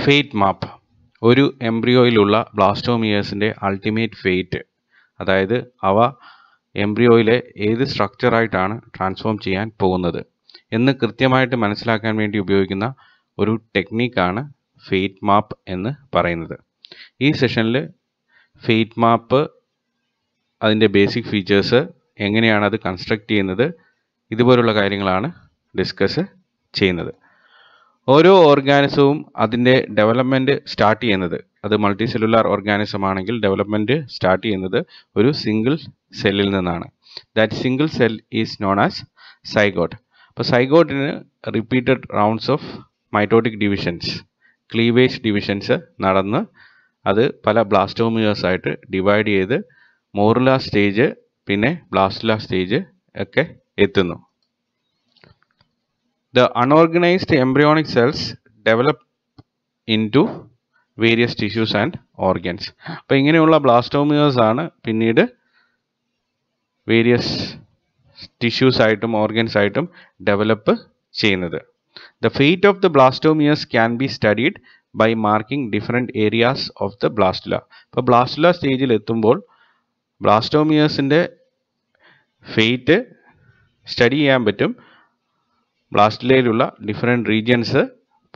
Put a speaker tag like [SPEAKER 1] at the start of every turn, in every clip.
[SPEAKER 1] fate മാപ്പ് ഒരു എംബ്രിയോയിലുള്ള ബ്ലാസ്റ്റോമിയേഴ്സിൻ്റെ ultimate fate അതായത് അവ എംബ്രിയോയിലെ ഏത് സ്ട്രക്ചറായിട്ടാണ് ട്രാൻസ്ഫോം ചെയ്യാൻ പോകുന്നത് എന്ന് കൃത്യമായിട്ട് മനസ്സിലാക്കാൻ വേണ്ടി ഉപയോഗിക്കുന്ന ഒരു ടെക്നീക്കാണ് ഫേറ്റ് മാപ്പ് എന്ന് പറയുന്നത് ഈ സെഷനിൽ ഫേറ്റ് മാപ്പ് അതിൻ്റെ ബേസിക് ഫീച്ചേഴ്സ് എങ്ങനെയാണ് അത് കൺസ്ട്രക്റ്റ് ചെയ്യുന്നത് ഇതുപോലുള്ള കാര്യങ്ങളാണ് ഡിസ്കസ് ചെയ്യുന്നത് ഓരോ ഓർഗാനിസവും അതിൻ്റെ ഡെവലപ്മെൻറ്റ് സ്റ്റാർട്ട് ചെയ്യുന്നത് അത് മൾട്ടി സെല്ലുലാർ ഓർഗാനിസം ആണെങ്കിൽ ഡെവലപ്മെൻറ്റ് സ്റ്റാർട്ട് ചെയ്യുന്നത് ഒരു സിംഗിൾ സെല്ലിൽ നിന്നാണ് that single cell is known as zygote അപ്പോൾ സൈഗോട്ടിന് repeated rounds of mitotic divisions cleavage divisions നടന്ന് അത് പല ബ്ലാസ്റ്റോമിയേഴ്സായിട്ട് ഡിവൈഡ് ചെയ്ത് മോറുല സ്റ്റേജ് പിന്നെ ബ്ലാസ്റ്റുല സ്റ്റേജ് ഒക്കെ എത്തുന്നു The unorganized embryonic cells develop into various tissues and organs അപ്പോൾ ഇങ്ങനെയുള്ള ബ്ലാസ്റ്റോമിയേഴ്സ് ആണ് പിന്നീട് വേരിയസ് ടിഷ്യൂസ് ആയിട്ടും ഓർഗൻസ് ആയിട്ടും ഡെവലപ്പ് ചെയ്യുന്നത് the fate of the blastomeres can be studied by marking different areas of the blastula ഇപ്പോൾ ബ്ലാസ്റ്റുല സ്റ്റേജിൽ എത്തുമ്പോൾ ബ്ലാസ്റ്റോമിയേഴ്സിൻ്റെ ഫേറ്റ് സ്റ്റഡി ചെയ്യാൻ പറ്റും ബ്ലാസ്റ്റിലയിലുള്ള ഡിഫറെൻറ്റ് റീജിയൻസ്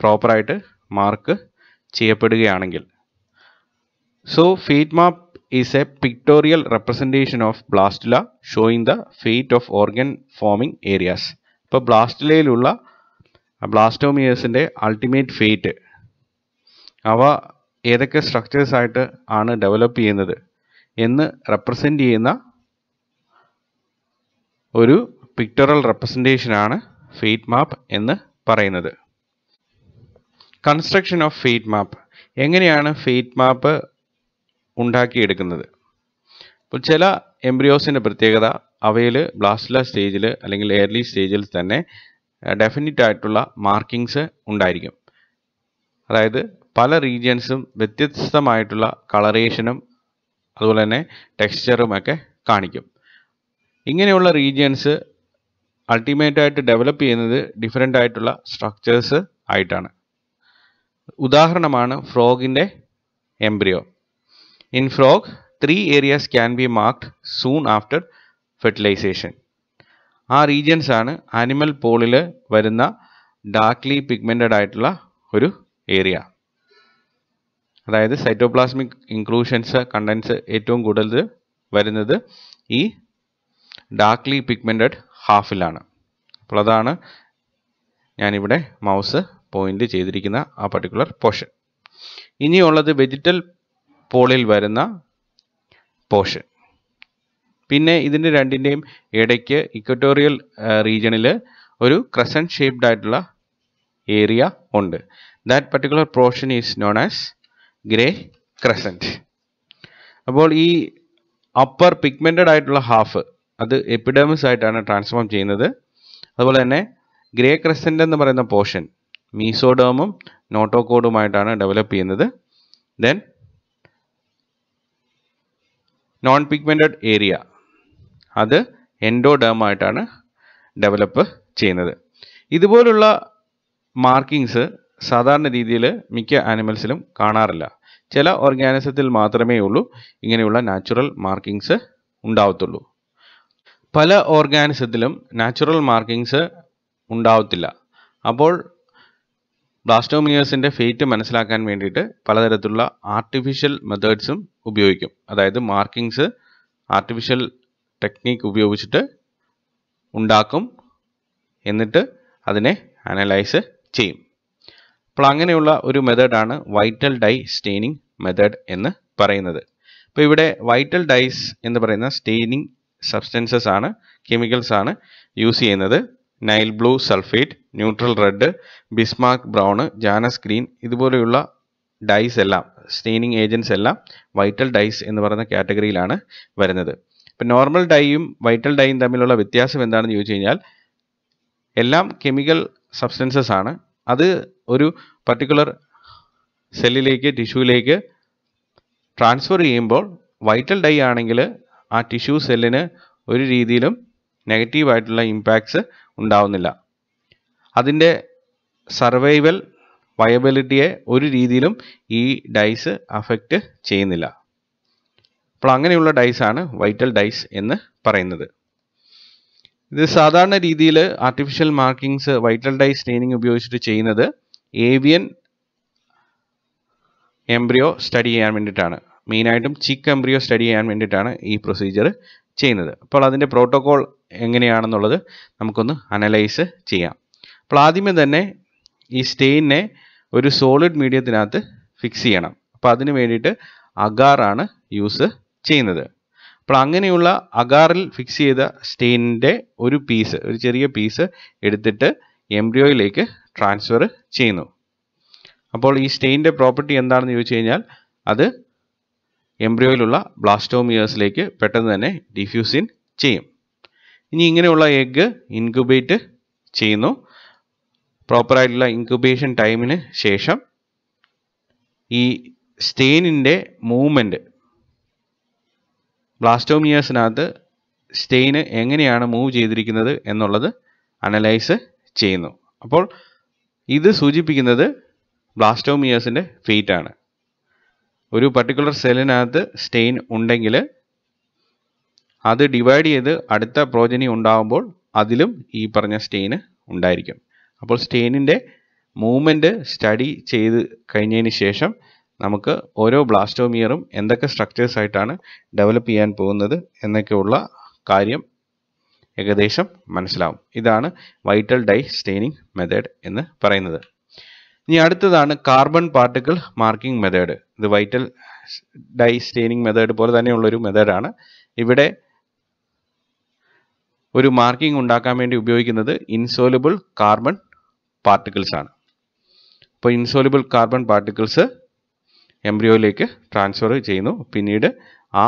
[SPEAKER 1] പ്രോപ്പറായിട്ട് മാർക്ക് ചെയ്യപ്പെടുകയാണെങ്കിൽ so fate map is a pictorial representation of blastula showing the fate of organ forming areas ഇപ്പോൾ ബ്ലാസ്റ്റിലയിലുള്ള ബ്ലാസ്റ്റോമിയേഴ്സിൻ്റെ അൾട്ടിമേറ്റ് ഫേറ്റ് അവ ഏതൊക്കെ സ്ട്രക്ചേഴ്സ് ആയിട്ട് ആണ് ഡെവലപ്പ് ചെയ്യുന്നത് എന്ന് റെപ്രസെൻ്റ് ചെയ്യുന്ന ഒരു പിക്ടറൽ റെപ്രസെൻറ്റേഷനാണ് ഫീഡ് മാപ്പ് എന്ന് പറയുന്നത് കൺസ്ട്രക്ഷൻ ഓഫ് ഫീഡ് മാപ്പ് എങ്ങനെയാണ് ഫീഡ് മാപ്പ് ഉണ്ടാക്കിയെടുക്കുന്നത് ഇപ്പോൾ ചില എംബ്രിയോസിൻ്റെ പ്രത്യേകത അവയിൽ ബ്ലാസ്റ്റുള്ള സ്റ്റേജിൽ അല്ലെങ്കിൽ എയർലി സ്റ്റേജിൽ തന്നെ ഡെഫിനറ്റ് ആയിട്ടുള്ള മാർക്കിങ്സ് ഉണ്ടായിരിക്കും അതായത് പല റീജിയൻസും വ്യത്യസ്തമായിട്ടുള്ള കളറേഷനും അതുപോലെ തന്നെ ടെക്സ്ചറും ഒക്കെ കാണിക്കും ഇങ്ങനെയുള്ള റീജിയൻസ് അൾട്ടിമേറ്റ് ആയിട്ട് ഡെവലപ്പ് ചെയ്യുന്നത് ഡിഫറെൻ്റ് ആയിട്ടുള്ള സ്ട്രക്ചേഴ്സ് ആയിട്ടാണ് ഉദാഹരണമാണ് ഫ്രോഗിൻ്റെ embryo in frog three areas can be marked soon after fertilization ആ റീജിയൻസ് ആണ് ആനിമൽ പോളിൽ വരുന്ന ഡാർക്ക്ലി പിഗ്മെൻറ്റഡ് ആയിട്ടുള്ള ഒരു ഏരിയ അതായത് സൈറ്റോപ്ലാസ്മിക് ഇൻക്ലൂഷൻസ് കണ്ടൻസ് ഏറ്റവും കൂടുതൽ വരുന്നത് ഈ ഡാർക്ക്ലി പിഗ്മെൻറ്റഡ് ഹാഫിലാണ് അപ്പോൾ അതാണ് ഞാനിവിടെ മൗസ് പോയിന്റ് ചെയ്തിരിക്കുന്ന ആ പർട്ടിക്കുലർ പോർഷൻ ഇനിയുള്ളത് വെജിറ്റൽ പോളിൽ വരുന്ന പോർഷൻ പിന്നെ ഇതിൻ്റെ രണ്ടിൻ്റെയും ഇടയ്ക്ക് ഇക്വറ്റോറിയൽ റീജിയണിൽ ഒരു ക്രസൻ ഷേപ്ഡ് ആയിട്ടുള്ള ഏരിയ ഉണ്ട് that particular portion is known as grey crescent അപ്പോൾ ഈ അപ്പർ പിഗ്മെൻറ്റഡ് ആയിട്ടുള്ള ഹാഫ് അത് എപ്പിഡമിസ് ആയിട്ടാണ് ട്രാൻസ്ഫോം ചെയ്യുന്നത് അതുപോലെ തന്നെ ഗ്രേ ക്രസൻ്റ് എന്ന് പറയുന്ന പോർഷൻ മീസോഡോമും നോട്ടോകോഡുമായിട്ടാണ് ഡെവലപ്പ് ചെയ്യുന്നത് ദെൻ നോൺ പിഗ്മെൻറ്റഡ് ഏരിയ അത് എൻഡോഡേമായിട്ടാണ് ഡെവലപ്പ് ചെയ്യുന്നത് ഇതുപോലുള്ള മാർക്കിങ്സ് സാധാരണ രീതിയിൽ മിക്ക ആനിമൽസിലും കാണാറില്ല ചില ഓർഗാനിസത്തിൽ മാത്രമേ ഉള്ളൂ ഇങ്ങനെയുള്ള നാച്ചുറൽ മാർക്കിങ്സ് ഉണ്ടാവത്തുള്ളൂ പല ഓർഗാനിസത്തിലും നാച്ചുറൽ മാർക്കിങ്സ് ഉണ്ടാവത്തില്ല അപ്പോൾ ബ്ലാസ്റ്റോമിയേഴ്സിൻ്റെ ഫേറ്റ് മനസ്സിലാക്കാൻ വേണ്ടിയിട്ട് പലതരത്തിലുള്ള ആർട്ടിഫിഷ്യൽ മെത്തേഡ്സും ഉപയോഗിക്കും അതായത് മാർക്കിങ്സ് ആർട്ടിഫിഷ്യൽ ടെക്നീക്ക് ഉപയോഗിച്ചിട്ട് ഉണ്ടാക്കും എന്നിട്ട് അതിനെ അനലൈസ് ചെയ്യും അപ്പോൾ അങ്ങനെയുള്ള ഒരു മെത്തേഡാണ് വൈറ്റൽ ഡൈ സ്റ്റെയിനിങ് മെത്തേഡ് എന്ന് പറയുന്നത് അപ്പോൾ ഇവിടെ വൈറ്റൽ ഡൈസ് എന്ന് പറയുന്ന സ്റ്റെയിനിങ് സബ്സ്റ്റൻസസ് ആണ് കെമിക്കൽസ് ആണ് യൂസ് ചെയ്യുന്നത് Nile blue sulphate neutral red Bismarck brown Janus green ഇതുപോലെയുള്ള ഡൈസ് എല്ലാം സ്റ്റെയിനിങ് ഏജൻസ് എല്ലാം വൈറ്റൽ ഡൈസ് എന്ന് പറയുന്ന കാറ്റഗറിയിലാണ് വരുന്നത് ഇപ്പം നോർമൽ ഡൈയും വൈറ്റൽ ഡൈയും തമ്മിലുള്ള വ്യത്യാസം എന്താണെന്ന് ചോദിച്ചു കഴിഞ്ഞാൽ എല്ലാം കെമിക്കൽ സബ്സ്റ്റൻസസ് ആണ് അത് ഒരു പർട്ടിക്കുലർ സെല്ലിലേക്ക് ടിഷ്യൂവിലേക്ക് ട്രാൻസ്ഫർ ചെയ്യുമ്പോൾ വൈറ്റൽ ഡൈ ആണെങ്കിൽ ആ ടിഷ്യൂ സെല്ലിന് ഒരു രീതിയിലും നെഗറ്റീവായിട്ടുള്ള ഇമ്പാക്ട്സ് ഉണ്ടാവുന്നില്ല അതിൻ്റെ സർവൈവൽ വയബിലിറ്റിയെ ഒരു രീതിയിലും ഈ ഡൈസ് അഫക്റ്റ് ചെയ്യുന്നില്ല അപ്പോൾ അങ്ങനെയുള്ള ഡൈസാണ് വൈറ്റൽ ഡൈസ് എന്ന് പറയുന്നത് ഇത് സാധാരണ രീതിയിൽ artificial markings vital dyes straining ഉപയോഗിച്ചിട്ട് ചെയ്യുന്നത് ഏവിയൻ എംബ്രിയോ സ്റ്റഡി ചെയ്യാൻ വേണ്ടിയിട്ടാണ് മെയിനായിട്ടും ചിക്ക് എംബ്രിയോ സ്റ്റഡി ചെയ്യാൻ വേണ്ടിയിട്ടാണ് ഈ പ്രൊസീജിയർ ചെയ്യുന്നത് അപ്പോൾ അതിൻ്റെ പ്രോട്ടോകോൾ എങ്ങനെയാണെന്നുള്ളത് നമുക്കൊന്ന് അനലൈസ് ചെയ്യാം അപ്പോൾ ആദ്യമേ തന്നെ ഈ സ്റ്റെയിനെ ഒരു സോളിഡ് മീഡിയത്തിനകത്ത് ഫിക്സ് ചെയ്യണം അപ്പോൾ അതിന് വേണ്ടിയിട്ട് അഗാറാണ് യൂസ് ചെയ്യുന്നത് അപ്പോൾ അങ്ങനെയുള്ള അഗാറിൽ ഫിക്സ് ചെയ്ത സ്റ്റെയിനിൻ്റെ ഒരു പീസ് ഒരു ചെറിയ പീസ് എടുത്തിട്ട് എംബ്രിയോയിലേക്ക് ട്രാൻസ്ഫർ ചെയ്യുന്നു അപ്പോൾ ഈ സ്റ്റെയിൻ്റെ പ്രോപ്പർട്ടി എന്താണെന്ന് ചോദിച്ചു കഴിഞ്ഞാൽ അത് എംബ്രിയോയിലുള്ള ബ്ലാസ്റ്റോമിയേഴ്സിലേക്ക് പെട്ടെന്ന് തന്നെ ഡിഫ്യൂസിൻ ചെയ്യും ഇനി ഇങ്ങനെയുള്ള എഗ്ഗ് ഇൻക്യുബേറ്റ് ചെയ്യുന്നു പ്രോപ്പറായിട്ടുള്ള ഇൻക്യുബേഷൻ ടൈമിന് ശേഷം ഈ സ്റ്റെയിനിൻ്റെ മൂവ്മെൻറ്റ് ബ്ലാസ്റ്റോമിയേഴ്സിനകത്ത് സ്റ്റെയിന് എങ്ങനെയാണ് മൂവ് ചെയ്തിരിക്കുന്നത് എന്നുള്ളത് അനലൈസ് ചെയ്യുന്നു അപ്പോൾ ഇത് സൂചിപ്പിക്കുന്നത് ബ്ലാസ്റ്റോമിയേഴ്സിൻ്റെ ഫേറ്റ് ആണ് ഒരു പർട്ടിക്കുലർ സെല്ലിനകത്ത് സ്റ്റെയിൻ ഉണ്ടെങ്കിൽ അത് ഡിവൈഡ് ചെയ്ത് അടുത്ത പ്രോജനി ഉണ്ടാകുമ്പോൾ അതിലും ഈ പറഞ്ഞ സ്റ്റെയിന് ഉണ്ടായിരിക്കും അപ്പോൾ സ്റ്റെയിനിൻ്റെ മൂവ്മെൻറ്റ് സ്റ്റഡി ചെയ്ത് കഴിഞ്ഞതിന് ശേഷം നമുക്ക് ഓരോ ബ്ലാസ്റ്റോമിയറും എന്തൊക്കെ സ്ട്രക്ചേഴ്സ് ആയിട്ടാണ് ഡെവലപ്പ് ചെയ്യാൻ പോകുന്നത് എന്നൊക്കെയുള്ള കാര്യം ഏകദേശം മനസ്സിലാവും ഇതാണ് വൈറ്റൽ ഡൈ സ്റ്റെയിനിങ് മെത്തേഡ് എന്ന് പറയുന്നത് ഇനി അടുത്തതാണ് കാർബൺ പാർട്ടിക്കിൾ മാർക്കിംഗ് മെത്തേഡ് ഇത് വൈറ്റൽ ഡൈ സ്റ്റെയിനിങ് മെത്തേഡ് പോലെ ഒരു മെത്തേഡാണ് ഇവിടെ ഒരു മാർക്കിംഗ് ഉണ്ടാക്കാൻ വേണ്ടി ഉപയോഗിക്കുന്നത് ഇൻസോലബിൾ കാർബൺ പാർട്ടിക്കിൾസ് ആണ് അപ്പോൾ ഇൻസോലബിൾ കാർബൺ പാർട്ടിക്കിൾസ് എംബ്രിയോയിലേക്ക് ട്രാൻസ്ഫർ ചെയ്യുന്നു പിന്നീട് ആ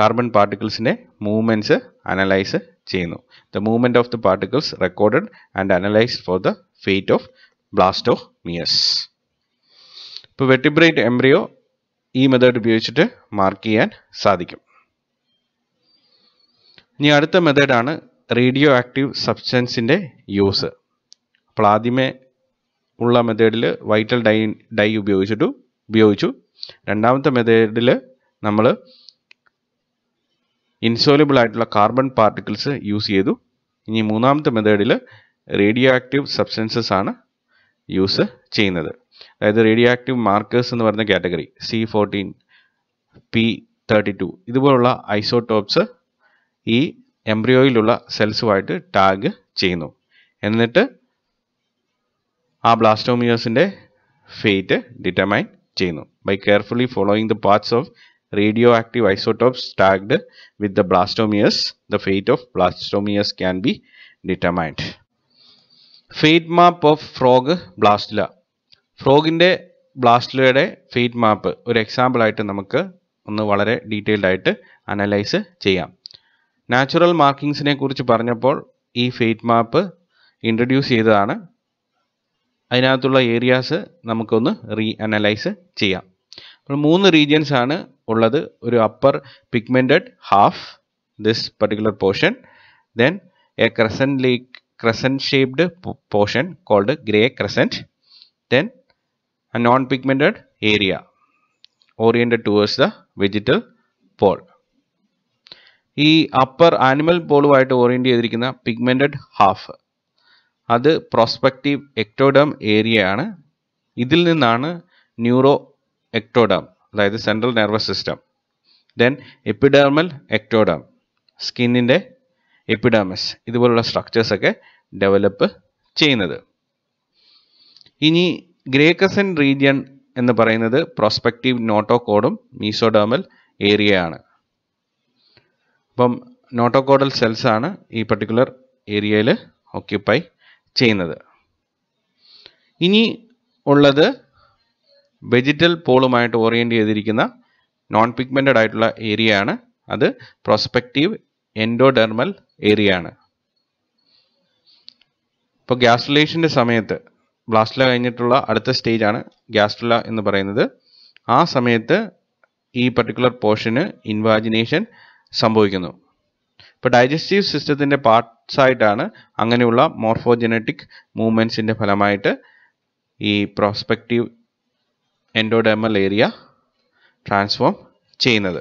[SPEAKER 1] കാർബൺ പാർട്ടിക്കിൾസിൻ്റെ മൂവ്മെൻറ്റ്സ് അനലൈസ് ചെയ്യുന്നു the movement of the particles recorded and analysed for the fate of blastomeres ഇപ്പോൾ വെട്ടിബ്രേറ്റ് എംബ്രിയോ ഈ മെത്തേഡ് ഉപയോഗിച്ചിട്ട് മാർക്ക് ചെയ്യാൻ സാധിക്കും ഇനി അടുത്ത മെത്തേഡാണ് റേഡിയോ ആക്റ്റീവ് സബ്സ്റ്റൻസിൻ്റെ യൂസ് അപ്പോൾ ആദ്യമേ ഉള്ള മെത്തേഡിൽ വൈറ്റൽ ഡൈ ഡൈ ഉപയോഗിച്ചിട്ടു ഉപയോഗിച്ചു രണ്ടാമത്തെ മെത്തേഡിൽ നമ്മൾ ഇൻസോലബിൾ ആയിട്ടുള്ള കാർബൺ പാർട്ടിക്കിൾസ് യൂസ് ചെയ്തു ഇനി മൂന്നാമത്തെ മെത്തേഡിൽ റേഡിയോ ആക്റ്റീവ് സബ്സ്റ്റൻസസ് ആണ് യൂസ് ചെയ്യുന്നത് അതായത് റേഡിയോ ആക്റ്റീവ് മാർക്കേഴ്സ് എന്ന് പറയുന്ന category C fourteen P thirty two ഇതുപോലുള്ള ഐസോടോപ്സ് ഈ എംബ്രിയോയിലുള്ള സെൽസുമായിട്ട് ടാഗ് ചെയ്യുന്നു എന്നിട്ട് ആ ബ്ലാസ്റ്റോമിയോസിൻ്റെ ഫെയ്റ്റ് ഡിറ്റർമൈൻ ചെയ്യുന്നു by carefully following the parts of radioactive isotopes tagged with the blastomeres the fate of blastomeres can be determined fate map of frog blastula ഫ്രോഗിൻ്റെ ബ്ലാസ്റ്റിലയുടെ ഫീറ്റ് മാപ്പ് ഒരു എക്സാമ്പിളായിട്ട് നമുക്ക് ഒന്ന് വളരെ ഡീറ്റെയിൽഡ് ആയിട്ട് അനലൈസ് ചെയ്യാം നാച്ചുറൽ മാർക്കിങ്സിനെ കുറിച്ച് പറഞ്ഞപ്പോൾ ഈ ഫീറ്റ് മാപ്പ് ഇൻട്രൊഡ്യൂസ് ചെയ്തതാണ് അതിനകത്തുള്ള ഏരിയാസ് നമുക്കൊന്ന് റീ അനലൈസ് ചെയ്യാം അപ്പോൾ മൂന്ന് റീജിയൻസ് ആണ് ഉള്ളത് ഒരു upper pigmented half this particular portion then a crescent like crescent shaped portion called gray crescent then a non-pigmented area oriented towards the vegetal pole ഈ അപ്പർ ആനിമൽ പോളുമായിട്ട് orient ചെയ്തിരിക്കുന്ന pigmented half അത് prospective ectoderm ഏരിയയാണ് ഇതിൽ നിന്നാണ് neuroectoderm അതായത് central nervous system then epidermal ectoderm സ്കിന്നിൻ്റെ epidermis ഇതുപോലുള്ള സ്ട്രക്ചേഴ്സൊക്കെ ഡെവലപ്പ് ചെയ്യുന്നത് ഇനി ഗ്രേക്കസൻ റീജിയൻ എന്ന് പറയുന്നത് പ്രോസ്പെക്റ്റീവ് നോട്ടോകോഡും മീസോഡേമൽ ഏരിയയാണ് അപ്പം നോട്ടോകോഡൽ സെൽസ് ആണ് ഈ പർട്ടിക്കുലർ ഏരിയയിൽ ഓക്യുപ്പൈ ചെയ്യുന്നത് ഇനി ഉള്ളത് വെജിറ്റൽ പോളുമായിട്ട് ഓറിയൻറ്റ് ചെയ്തിരിക്കുന്ന നോൺ പിഗ്മെൻറ്റഡ് ആയിട്ടുള്ള ഏരിയയാണ് അത് പ്രോസ്പെക്റ്റീവ് എൻഡോഡെർമൽ ആണ് ഇപ്പോൾ ഗ്യാസ്ട്രലേഷൻ്റെ സമയത്ത് ബ്ലാസ്റ്റില കഴിഞ്ഞിട്ടുള്ള അടുത്ത സ്റ്റേജാണ് ഗ്യാസ്ട്രല എന്ന് പറയുന്നത് ആ സമയത്ത് ഈ പർട്ടിക്കുലർ പോർഷന് ഇൻവാജിനേഷൻ സംഭവിക്കുന്നു ഇപ്പോൾ ഡൈജസ്റ്റീവ് സിസ്റ്റത്തിൻ്റെ പാർട്സായിട്ടാണ് അങ്ങനെയുള്ള മോർഫോജനറ്റിക് മൂവ്മെൻറ്റ്സിൻ്റെ ഫലമായിട്ട് ഈ പ്രോസ്പെക്റ്റീവ് എൻഡോഡെർമൽ ഏരിയ ട്രാൻസ്ഫോം ചെയ്യുന്നത്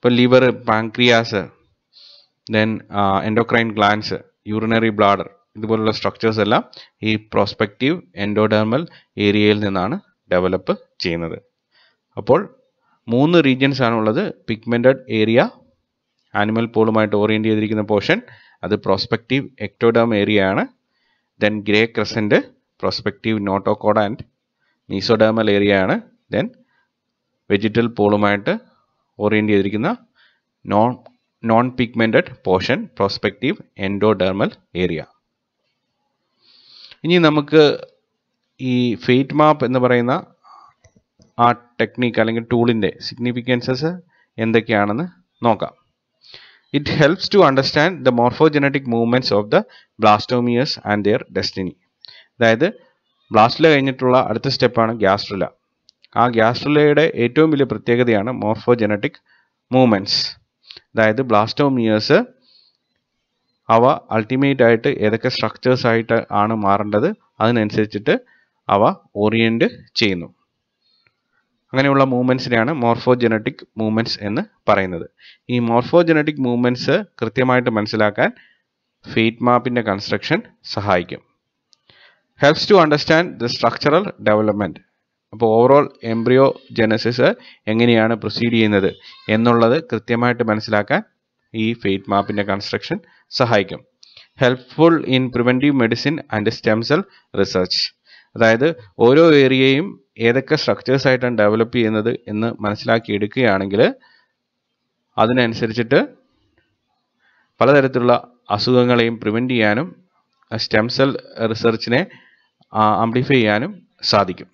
[SPEAKER 1] ഇപ്പോൾ liver pancreas then endocrine glands urinary bladder ഇതുപോലുള്ള സ്ട്രക്ചേഴ്സ് എല്ലാം ഈ പ്രോസ്പെക്റ്റീവ് എൻഡോഡേർമൽ ഏരിയയിൽ നിന്നാണ് ഡെവലപ്പ് ചെയ്യുന്നത് അപ്പോൾ മൂന്ന് റീജിയൻസ് ആണുള്ളത് പിഗ്മെൻറ്റഡ് ഏരിയ ആനിമൽ പോളുമായിട്ട് ഓറിയൻറ്റ് ചെയ്തിരിക്കുന്ന പോർഷൻ അത് പ്രോസ്പെക്റ്റീവ് എക്ടോഡേം ഏരിയ ആണ് then grey crescent prospective notochord and mesodermal area ആണ് ദെൻ വെജിറ്റൽ പോളുമായിട്ട് ഓറിയൻറ്റ് ചെയ്തിരിക്കുന്ന non non pigmented portion prospective endodermal area ഇനി നമുക്ക് ഈ ഫേറ്റ് മാപ്പ് എന്ന് പറയുന്ന ആ ടെക്നിക്ക് അല്ലെങ്കിൽ ടൂളിൻ്റെ സിഗ്നിഫിക്കൻസസ് എന്തൊക്കെയാണെന്ന് നോക്കാം it helps to understand the morphogenetic movements of the blastomeres and their destiny അതായത് ബ്ലാസ്റ്റില കഴിഞ്ഞിട്ടുള്ള അടുത്ത സ്റ്റെപ്പാണ് ഗ്യാസ്ട്രില ആ ഗ്യാസ്ട്രലയുടെ ഏറ്റവും വലിയ പ്രത്യേകതയാണ് മോർഫോജനറ്റിക് മൂവ്മെൻറ്റ്സ് അതായത് ബ്ലാസ്റ്റോമിയേഴ്സ് അവ അൾട്ടിമേറ്റ് ആയിട്ട് ഏതൊക്കെ സ്ട്രക്ചേഴ്സ് ആയിട്ട് ആണ് മാറേണ്ടത് അതിനനുസരിച്ചിട്ട് അവ ഓറിയൻറ്റ് ചെയ്യുന്നു അങ്ങനെയുള്ള മൂവ്മെൻറ്റ്സിനെയാണ് മോർഫോജനറ്റിക് മൂവ്മെൻറ്റ്സ് എന്ന് പറയുന്നത് ഈ മോർഫോജനറ്റിക് മൂവ്മെൻറ്റ്സ് കൃത്യമായിട്ട് മനസ്സിലാക്കാൻ ഫീറ്റ് മാപ്പിൻ്റെ കൺസ്ട്രക്ഷൻ സഹായിക്കും helps to understand the structural development അപ്പോൾ ഓവറോൾ എംബ്രിയോ ജനസിസ് എങ്ങനെയാണ് പ്രൊസീഡ് ചെയ്യുന്നത് എന്നുള്ളത് കൃത്യമായിട്ട് മനസ്സിലാക്കാൻ ഈ ഫെയ്റ്റ് മാപ്പിൻ്റെ കൺസ്ട്രക്ഷൻ സഹായിക്കും helpful in preventive medicine and stem cell research അതായത് ഓരോ ഏരിയയും ഏതൊക്കെ സ്ട്രക്ചേഴ്സ് ആയിട്ടാണ് ഡെവലപ്പ് ചെയ്യുന്നത് എന്ന് മനസ്സിലാക്കി എടുക്കുകയാണെങ്കിൽ അതിനനുസരിച്ചിട്ട് പലതരത്തിലുള്ള അസുഖങ്ങളെയും പ്രിവെൻറ്റ് ചെയ്യാനും സ്റ്റെം സെൽ റിസർച്ചിനെ ആംപ്ലിഫൈ ചെയ്യാനും സാധിക്കും